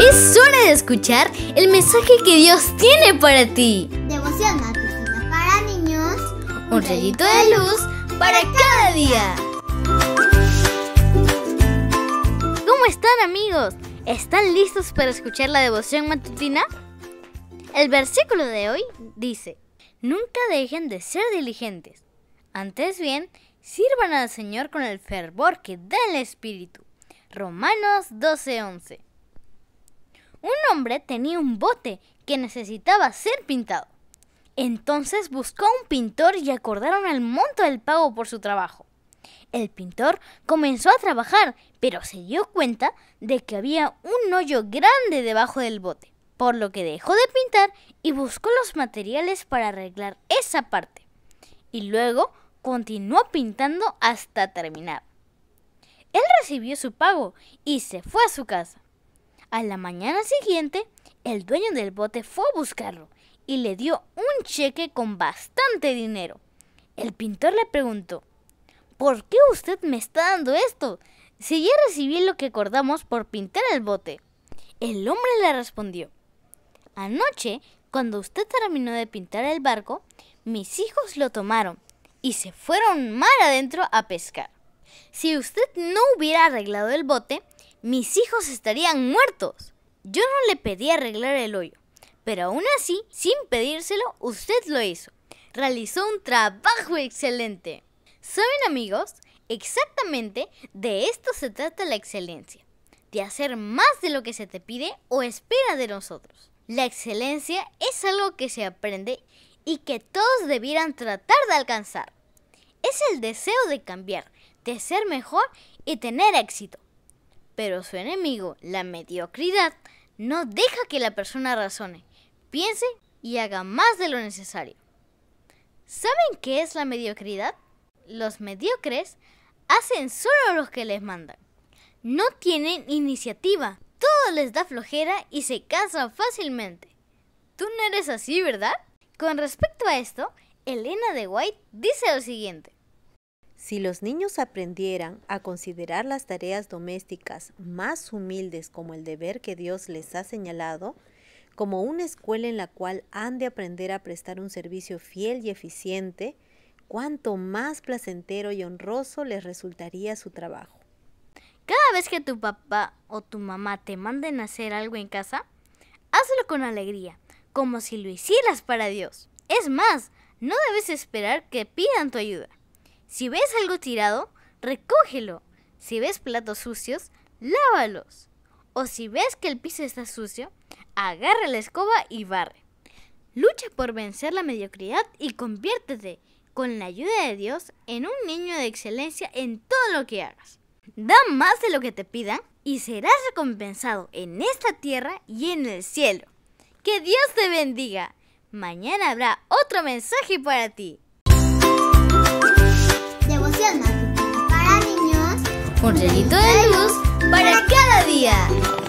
Es hora de escuchar el mensaje que Dios tiene para ti. Devoción matutina para niños. Un, rayito de luz para cada día. ¿Cómo están amigos? ¿Están listos para escuchar la devoción matutina? El versículo de hoy dice, Nunca dejen de ser diligentes. Antes bien, sirvan al Señor con el fervor que da el Espíritu. Romanos 12:11 un hombre tenía un bote que necesitaba ser pintado. Entonces buscó a un pintor y acordaron el monto del pago por su trabajo. El pintor comenzó a trabajar, pero se dio cuenta de que había un hoyo grande debajo del bote, por lo que dejó de pintar y buscó los materiales para arreglar esa parte. Y luego continuó pintando hasta terminar. Él recibió su pago y se fue a su casa. A la mañana siguiente, el dueño del bote fue a buscarlo y le dio un cheque con bastante dinero. El pintor le preguntó, ¿por qué usted me está dando esto? Si ya recibí lo que acordamos por pintar el bote. El hombre le respondió, anoche, cuando usted terminó de pintar el barco, mis hijos lo tomaron y se fueron mal adentro a pescar. Si usted no hubiera arreglado el bote, mis hijos estarían muertos. Yo no le pedí arreglar el hoyo, pero aún así, sin pedírselo, usted lo hizo. Realizó un trabajo excelente. ¿Saben amigos? Exactamente de esto se trata la excelencia, de hacer más de lo que se te pide o espera de nosotros. La excelencia es algo que se aprende y que todos debieran tratar de alcanzar. Es el deseo de cambiar, de ser mejor y tener éxito. Pero su enemigo, la mediocridad, no deja que la persona razone, piense y haga más de lo necesario. ¿Saben qué es la mediocridad? Los mediocres hacen solo lo que les mandan. No tienen iniciativa, todo les da flojera y se cansan fácilmente. Tú no eres así, ¿verdad? Con respecto a esto, Elena de White dice lo siguiente. Si los niños aprendieran a considerar las tareas domésticas más humildes como el deber que Dios les ha señalado, como una escuela en la cual han de aprender a prestar un servicio fiel y eficiente, cuánto más placentero y honroso les resultaría su trabajo. Cada vez que tu papá o tu mamá te manden a hacer algo en casa, hazlo con alegría, como si lo hicieras para Dios. Es más, no debes esperar que pidan tu ayuda. Si ves algo tirado, recógelo. Si ves platos sucios, lávalos. O si ves que el piso está sucio, agarra la escoba y barre. Lucha por vencer la mediocridad y conviértete, con la ayuda de Dios, en un niño de excelencia en todo lo que hagas. Da más de lo que te pidan y serás recompensado en esta tierra y en el cielo. Que Dios te bendiga. Mañana habrá otro mensaje para ti para niños. Un rayito de luz para cada día.